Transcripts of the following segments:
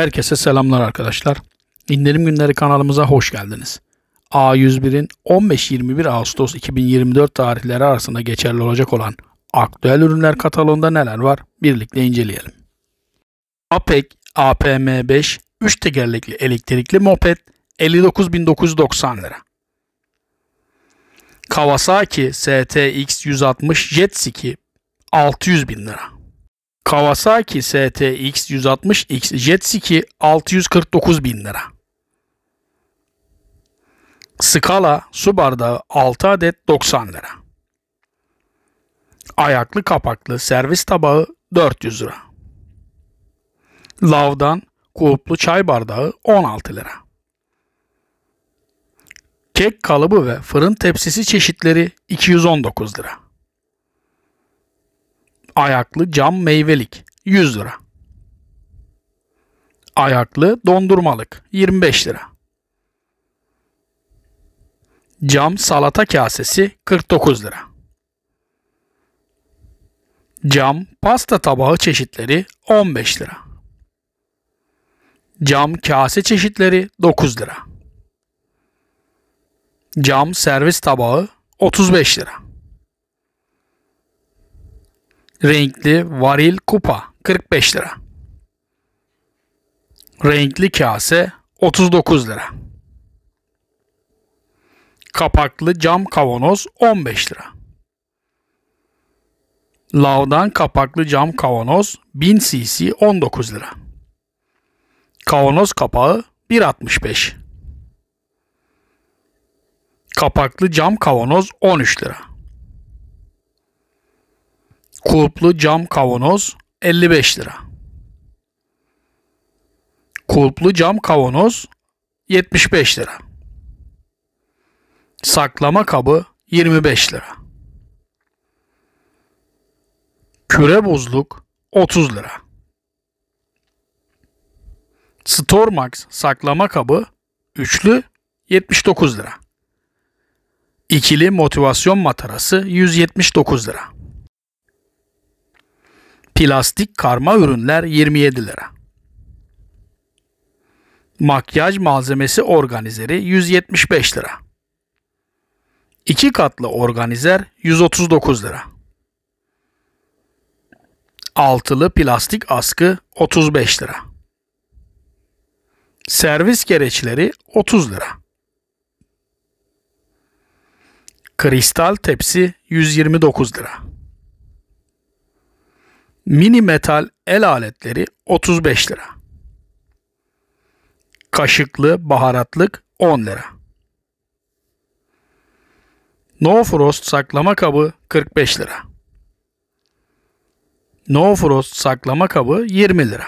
Herkese selamlar arkadaşlar. İndirim Günleri kanalımıza hoş geldiniz. A101'in 15-21 Ağustos 2024 tarihleri arasında geçerli olacak olan aktüel ürünler kataloğunda neler var birlikte inceleyelim. APEC APM5 3 tekerlekli elektrikli moped 59.990 lira. Kawasaki STX 160 Jet Ski 600.000 lira. Kawasaki STX 160X jet ski 649 bin lira. Scala su bardağı 6 adet 90 lira. Ayaklı kapaklı servis tabağı 400 lira. Lavdan kulplu çay bardağı 16 lira. Kek kalıbı ve fırın tepsisi çeşitleri 219 lira. Ayaklı cam meyvelik 100 lira. Ayaklı dondurmalık 25 lira. Cam salata kasesi 49 lira. Cam pasta tabağı çeşitleri 15 lira. Cam kase çeşitleri 9 lira. Cam servis tabağı 35 lira. Renkli varil kupa 45 lira. Renkli kase 39 lira. Kapaklı cam kavanoz 15 lira. Lavdan kapaklı cam kavanoz 1000 cc 19 lira. Kavanoz kapağı 1.65. Kapaklı cam kavanoz 13 lira. Kulplu cam kavanoz 55 lira. Kulplu cam kavanoz 75 lira. Saklama kabı 25 lira. Küre buzluk 30 lira. Stormax saklama kabı üçlü 79 lira. İkili motivasyon matarası 179 lira. Plastik karma ürünler 27 lira. Makyaj malzemesi organizeri 175 lira. İki katlı organizer 139 lira. Altılı plastik askı 35 lira. Servis gereçleri 30 lira. Kristal tepsi 129 lira. Mini metal el aletleri 35 lira. Kaşıklı baharatlık 10 lira. No Frost saklama kabı 45 lira. No Frost saklama kabı 20 lira.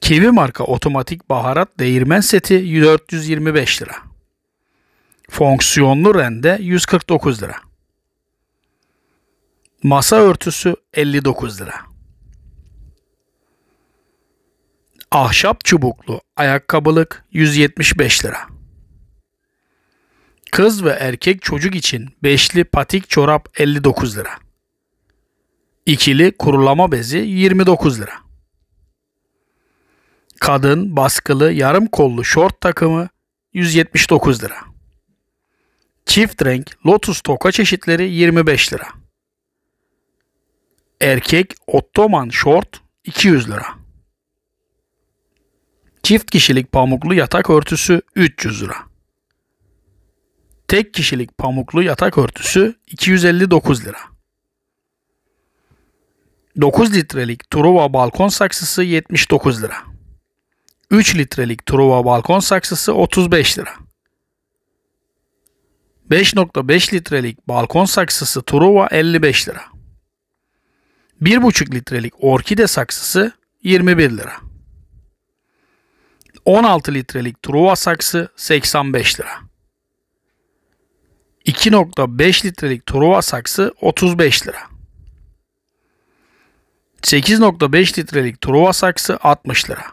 Kivi marka otomatik baharat değirmen seti 425 lira. Fonksiyonlu rende 149 lira. Masa örtüsü 59 lira. Ahşap çubuklu ayakkabılık 175 lira. Kız ve erkek çocuk için beşli patik çorap 59 lira. İkili kurulama bezi 29 lira. Kadın baskılı yarım kollu şort takımı 179 lira. Çift renk lotus toka çeşitleri 25 lira erkek ottoman short 200 lira. Çift kişilik pamuklu yatak örtüsü 300 lira. Tek kişilik pamuklu yatak örtüsü 259 lira. 9 litrelik Truva balkon saksısı 79 lira. 3 litrelik Truva balkon saksısı 35 lira. 5.5 litrelik balkon saksısı Truva 55 lira. 1,5 litrelik orkide saksısı 21 lira. 16 litrelik truva saksı 85 lira. 2.5 litrelik truva saksı 35 lira. 8.5 litrelik truva saksı 60 lira.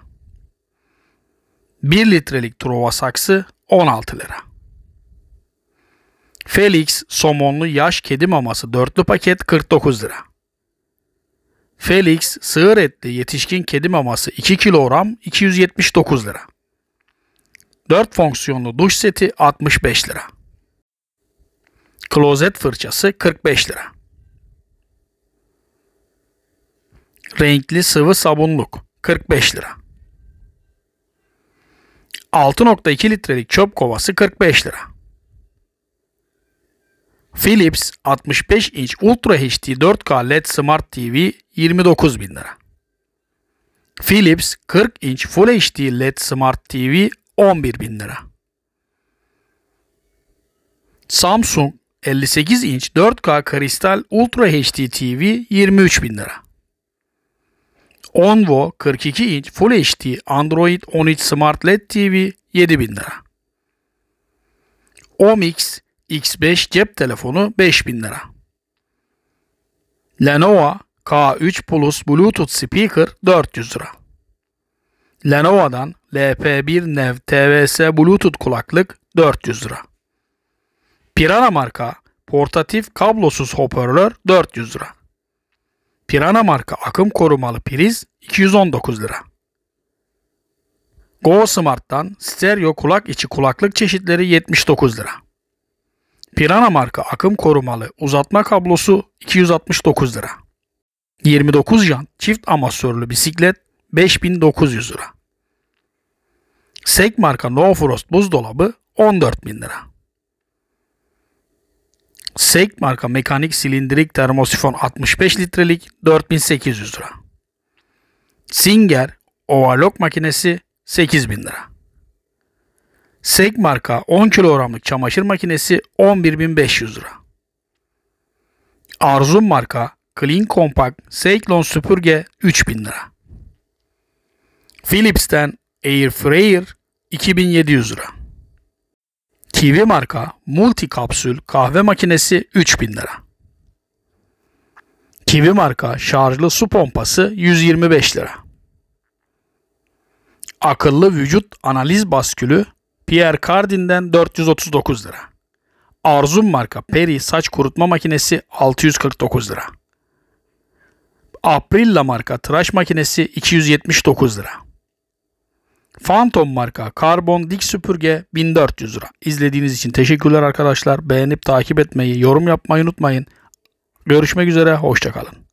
1 litrelik truva saksı 16 lira. Felix somonlu yaş kedi maması dörtlü paket 49 lira. Felix sığır etli yetişkin kedi maması 2 kilogram 279 lira. 4 fonksiyonlu duş seti 65 lira. Klozet fırçası 45 lira. Renkli sıvı sabunluk 45 lira. 6.2 litrelik çöp kovası 45 lira. Philips 65 inç Ultra HD 4K LED Smart TV 29 bin lira. Philips 40 inç Full HD LED Smart TV 11 bin lira. Samsung 58 inç 4K Kristal Ultra HD TV 23 bin lira. Onvo 42 inç Full HD Android 13 Smart LED TV 7 bin lira. Omix X5 cep telefonu 5 bin lira. Lenovo K3 Plus Bluetooth Speaker 400 lira. Lenovo'dan LP1 Nev TVS Bluetooth kulaklık 400 lira. Pirana marka portatif kablosuz hoparlör 400 lira. Pirana marka akım korumalı priz 219 lira. Go Smart'tan stereo kulak içi kulaklık çeşitleri 79 lira. Pirana marka akım korumalı uzatma kablosu 269 lira. 29 jant çift amasörlü bisiklet 5900 lira. Sek marka No Frost buzdolabı 14000 lira. Sek marka mekanik silindirik termosifon 65 litrelik 4800 lira. Singer ovalok makinesi 8000 lira. Sek marka 10 kilogramlık çamaşır makinesi 11500 lira. Arzum marka Clean Compact Cyclone süpürge 3000 lira. Philips'ten Air Fryer 2700 lira. Kiwi marka multi kapsül kahve makinesi 3000 lira. Kiwi marka şarjlı su pompası 125 lira. Akıllı vücut analiz baskülü Pierre Cardin'den 439 lira. Arzum marka Peri saç kurutma makinesi 649 lira. Aprilla marka tıraş makinesi 279 lira. Phantom marka karbon dik süpürge 1400 lira. İzlediğiniz için teşekkürler arkadaşlar. Beğenip takip etmeyi, yorum yapmayı unutmayın. Görüşmek üzere, hoşçakalın.